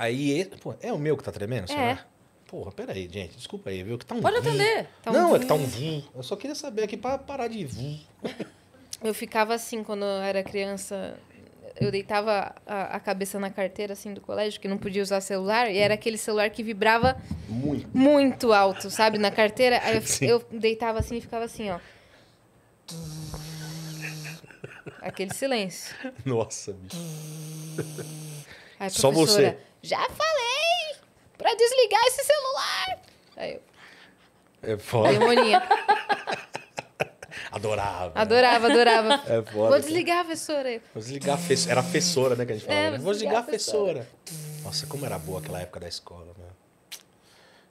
Aí, pô, é o meu que tá tremendo, senhora? É. Porra, peraí, gente, desculpa aí, viu? Que tá um Pode atender. Tá não, é que tá um vum. Eu só queria saber aqui pra parar de vum. Eu ficava assim quando eu era criança. Eu deitava a, a, cabeça na carteira assim do colégio, que não podia usar celular, e era aquele celular que vibrava muito, muito alto, sabe? Na carteira. Aí eu, eu deitava assim e ficava assim, ó. Aquele silêncio. Nossa, bicho. Aí, Só você já falei pra desligar esse celular. Aí eu... É foda. Demoninha. Adorava. Adorava, né? adorava. É foda, Vou desligar a aí. Vou desligar a fessora. Era a fessora, né, que a gente falava. É, né? Vou desligar a fessora. fessora. Nossa, como era boa aquela época da escola, meu.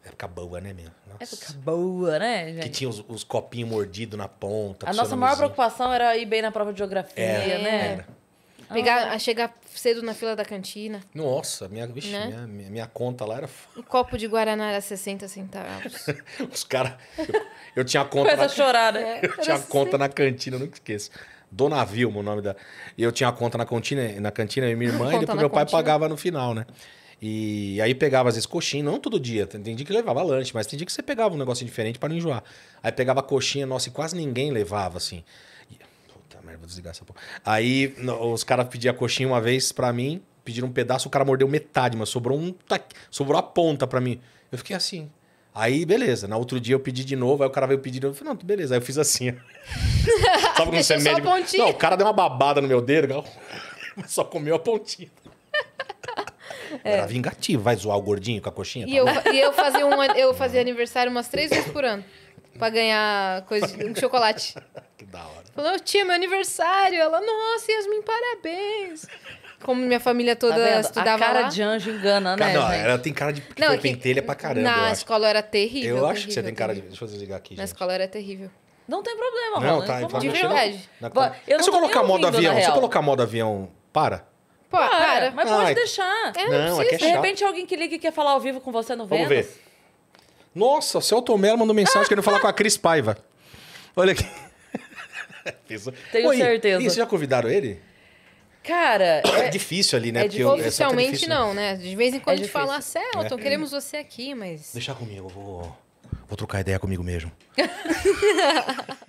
Época boa, né, meu? Nossa. Época boa, né, gente? Que tinha os, os copinhos mordidos na ponta. A nossa maior preocupação era ir bem na prova de geografia, era, é, né? Era. Pegar, ah. a chegar cedo na fila da cantina. Nossa, minha, vixe, né? minha, minha, minha, conta lá era. Um copo de Guaraná era 60 centavos. Os caras. Eu, eu, tinha conta. Coisa na, chorada. Né? É, eu era tinha conta assim. na cantina, eu nunca esqueço. Dona Vilma, o nome da. Eu tinha conta na cantina, na cantina e minha irmã, conta e depois meu pai cantina. pagava no final, né? E aí pegava, às vezes, coxinha, não todo dia. Tem dia que levava lanche, mas tem dia que você pegava um negócio diferente para não enjoar. Aí pegava coxinha, nossa, e quase ninguém levava, assim. Puta merda, vou desligar essa porra. Aí no, os caras pediam a coxinha uma vez pra mim, pediram um pedaço, o cara mordeu metade, mas sobrou um. Sobrou a ponta pra mim. Eu fiquei assim. Aí, beleza. Na outro dia eu pedi de novo, aí o cara veio pedir de novo. Eu falei, não, beleza. Aí eu fiz assim. Sabe quando você é médico? Não, o cara deu uma babada no meu dedo, mas só comeu a pontinha. É. Era vingativo, vai zoar o gordinho com a coxinha? E, tá eu, e eu, fazia um, eu fazia aniversário umas três vezes por ano. Pra ganhar coisa, um chocolate. Que da hora. Falou, tia, meu aniversário. Ela, nossa, Yasmin, parabéns. Como minha família tá toda tá estudava. A cara lá. de anjo engana, né? Não, gente? ela tem cara de não, é pentelha que... pra caramba. Na escola era terrível. Eu terrível, acho que você terrível. tem cara de. Deixa eu desligar aqui. Na gente. escola era terrível. Não tem problema, Não, tá, então, De verdade. Na... Eu se eu colocar modo avião, se eu colocar modo avião, para. Pô, para, para. Mas pode deixar. É, não, não é, é De repente alguém que liga e quer falar ao vivo com você no Vênus. Vamos ver. Nossa, o Celton Mello mandou mensagem querendo falar com a Cris Paiva. Olha aqui. Tenho Oi, certeza. E vocês já convidaram ele? Cara. É, é- difícil ali, né? É, é oficialmente é não, né? De vez em quando é a gente fala, Celton, é. queremos você aqui, mas. Deixar comigo, eu vou. Vou trocar ideia comigo mesmo.